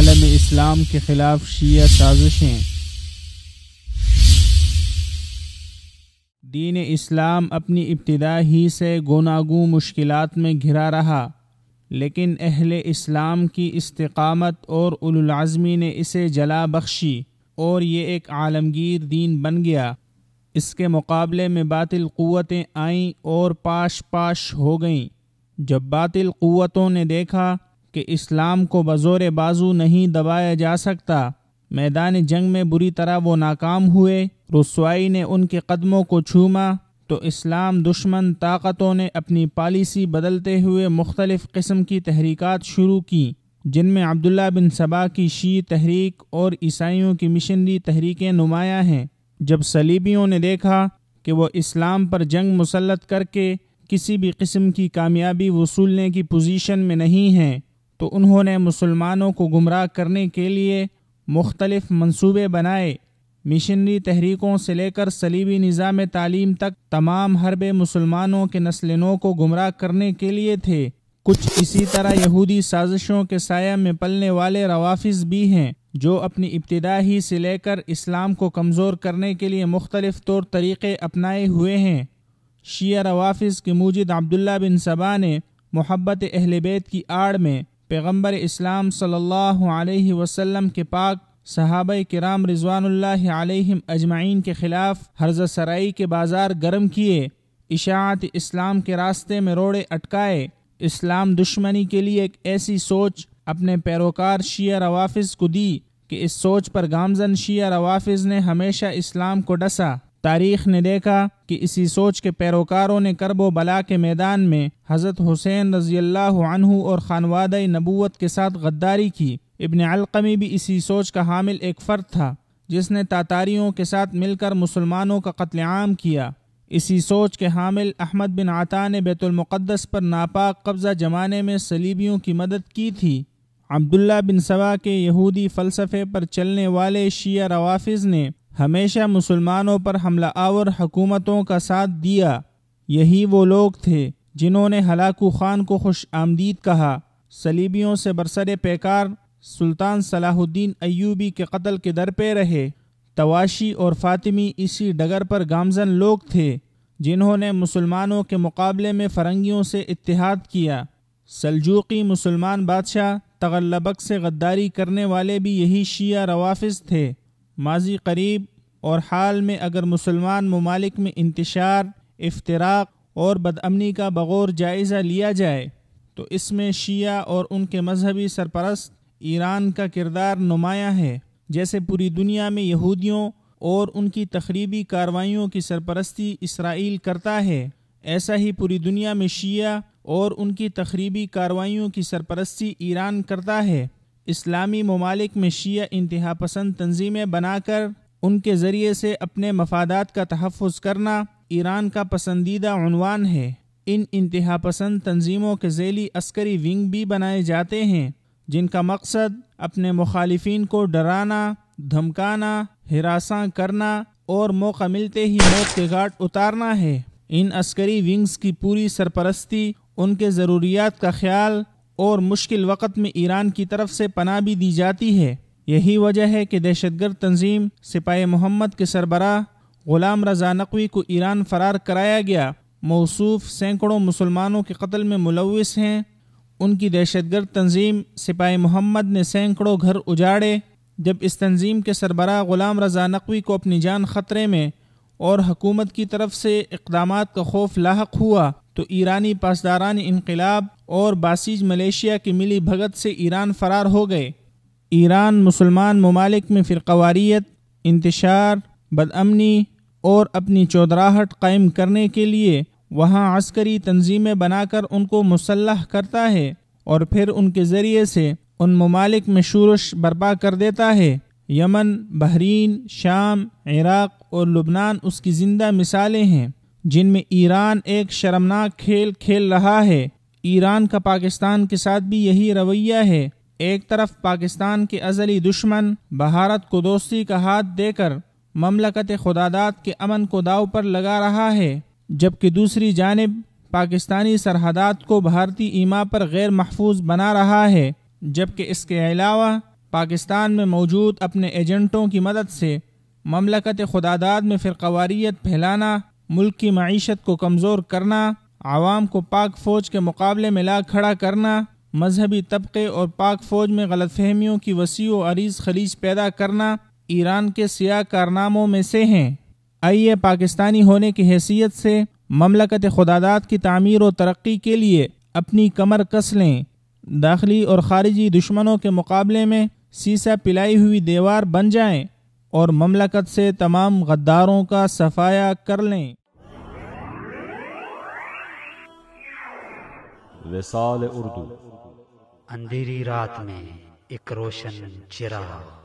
आलम इस्लाम के खिलाफ शिया साजिशें दीन इस्लाम अपनी इब्तदा ही से गोनागू मुश्किल में घिरा रहा लेकिन अहल इस्लाम की इस्तकामत और उलज़मी ने इसे जला बख्शी और ये एक आलमगीर दीन बन गया इसके मुकाबले में बातिल क़वतें आईं और पाश पाश हो गईं जब बातिल क़वतों ने देखा कि इस्लाम को बज़ोर बाजू नहीं दबाया जा सकता मैदान जंग में बुरी तरह वो नाकाम हुए रसवाई ने उनके कदमों को छूमा तो इस्लाम दुश्मन ताकतों ने अपनी पॉलिसी बदलते हुए मुख्तलिफ़ किस्म की तहरीक़ात शुरू की जिनमें अब्दुल्ला बिन सबा की शी तहरीक और ईसाइयों की मिशनरी तहरीकें नुमाया हैं जब सलीबियों ने देखा कि वह इस्लाम पर जंग मुसलत करके किसी भी किस्म की कामयाबी वसूलने की पोजीशन में नहीं हैं तो उन्होंने मुसलमानों को गुमराह करने के लिए मुख्तलफ मंसूबे बनाए मिशनरी तहरीकों से लेकर सलीबी निज़ाम तालीम तक तमाम हरबे मुसलमानों के नो को गुमराह करने के लिए थे कुछ इसी तरह यहूदी साजिशों के साया में पलने वाले रवाफिज भी हैं जो अपनी इब्तदा ही से लेकर इस्लाम को कमज़ोर करने के लिए मुख्तलफ तौर तरीक़े अपनाए हुए हैं शिया रवाफिज के मूजिद अब्दुल्ला बिन सबा ने मोहब्बत अहल बैत की आड़ में पैगम्बर इस्लाम सल्लल्लाहु अलैहि वसल्लम के पाक सहाब कराम रिजवान अजमाइन के ख़िलाफ़ हर्ज सराई के बाज़ार गर्म किए इशात इस्लाम के रास्ते में रोड़े अटकाए इस्लाम दुश्मनी के लिए एक ऐसी सोच अपने पैरोकार शिया रवाफ़ को दी कि इस सोच पर गामजन शिया रवाफ़ ने हमेशा इस्लाम को डसा तारीख ने देखा कि इसी सोच के पैरोकारों ने करबो बला के मैदान में हज़रत हुसैन रजी अल्लाह और खानवाद नबूत के साथ गद्दारी की इबन अलकमी भी इसी सोच का हामिल एक फ़र्द था जिसने तातारियों के साथ मिलकर मुसलमानों का कत्लेआम किया इसी सोच के हामिल अहमद बिन आता ने बैतुलमक़दस पर नापाक कब्ज़ा जमाने में सलीबियों की मदद की थी अब्दुल्ला बिन सवा के यहूदी फ़लसफ़े पर चलने वाले शिया रवाफ़ ने हमेशा मुसलमानों पर हमला आवर हकूमतों का साथ दिया यही वो लोग थे जिन्होंने हलाकू खान को खुश आमदीद कहा सलीबियों से बरसर पेकार सुल्तान सलाहुद्दीन अयूबी के कत्ल के दर पे रहे तवाशी और फातिमी इसी डगर पर गामजन लोग थे जिन्होंने मुसलमानों के मुकाबले में फरंगियों से इतिहाद किया सलजूकी मुसलमान बादशाह तगल्लबक से गद्दारी करने वाले भी यही शिया रवाफ थे माजी करीब और हाल में अगर मुसलमान ममालिक में इंतशार अफ्तराक और बदअमनी का बगौर जायज़ा लिया जाए तो इसमें शिया और उनके मजहबी सरपरस्त ईरान का किरदार नुमाया है जैसे पूरी दुनिया में यहूदियों और उनकी तकरीबी कार्रवाइयों की सरपरस्ती इसराइल करता है ऐसा ही पूरी दुनिया में शिया और उनकी तखरीबी कार्रवाइयों की सरपरस्ती ईरान करता है इस्लामी ममालिक में शिया इंतहा पसंद तंजीमें बनाकर उनके ज़रिए से अपने मफादात का तहफ़ करना ईरान का पसंदीदा अनवान है इन इंतहा पसंद तंजीमों के झैली अस्करी विंग भी बनाए जाते हैं जिनका मकसद अपने मुखालफन को डराना धमकाना हिरासा करना और मौका मिलते ही मौत के घाट उतारना है इन अस्करी विंग्स की पूरी सरपरस्ती उनके ज़रूरियात का ख्याल और मुश्किल वक़्त में ईरान की तरफ से पनाह भी दी जाती है यही वजह है कि दहशतगर्द तंजीम सिपाही मोहम्मद के सरबरा गुलाम रजा नकवी को ईरान फरार कराया गया मौसूफ सैकड़ों मुसलमानों के कत्ल में मुलविस हैं उनकी दहशतगर्द तंजीम सिपाही मोहम्मद ने सैकड़ों घर उजाड़े जब इस तंजीम के सरबरा गुलाम रजा नकवी को अपनी जान खतरे में और हकूमत की तरफ से इकदाम का खौफ लाक हुआ तो ईरानी पासदारान इनकलाब और बासीज मलेशिया की मिली भगत से ईरान फरार हो गए ईरान मुसलमान ममालिक में फ़िरवारीत इंतशार बदअमनी और अपनी चौधराहट कायम करने के लिए वहाँ अस्करी तंजीमें बनाकर उनको मुसलह करता है और फिर उनके ज़रिए से उन ममालिक में शूरश बर्पा कर देता है यमन बहरीन शाम इराक़ और लुबनान उसकी ज़िंदा मिसालें हैं जिनमें ईरान एक शर्मनाक खेल खेल रहा है ईरान का पाकिस्तान के साथ भी यही रवैया है एक तरफ पाकिस्तान के अजली दुश्मन भारत को दोस्ती का हाथ देकर ममलकत खुदादात के अमन को दाव पर लगा रहा है जबकि दूसरी जानब पाकिस्तानी सरहदात को भारतीय ईमा पर गैर महफूज बना रहा है जबकि इसके अलावा पाकिस्तान में मौजूद अपने एजेंटों की मदद से ममलकत खुदादाद में फिरकवारीत फैलाना मुल्क की मीशत को कमज़ोर करना आवाम को पाक फ़ौज के मुकाबले में ला खड़ा करना मजहबी तबके और पाक फ़ौज में गलत फहमियों की वसी व अरीज खलीज पैदा करना ईरान के सियाह कारनामों में से हैं आइए पाकिस्तानी होने की हैसियत से ममलकत खुदादात की तमीर और तरक्की के लिए अपनी कमर कस लें दाखिली और खारिजी दुश्मनों के मुकाबले में सीसा पिलाई हुई दीवार बन जाएँ और ममलकत से तमाम गद्दारों का सफाया कर लें विशाल उर्दू अंधेरी रात में एक रोशन चिराग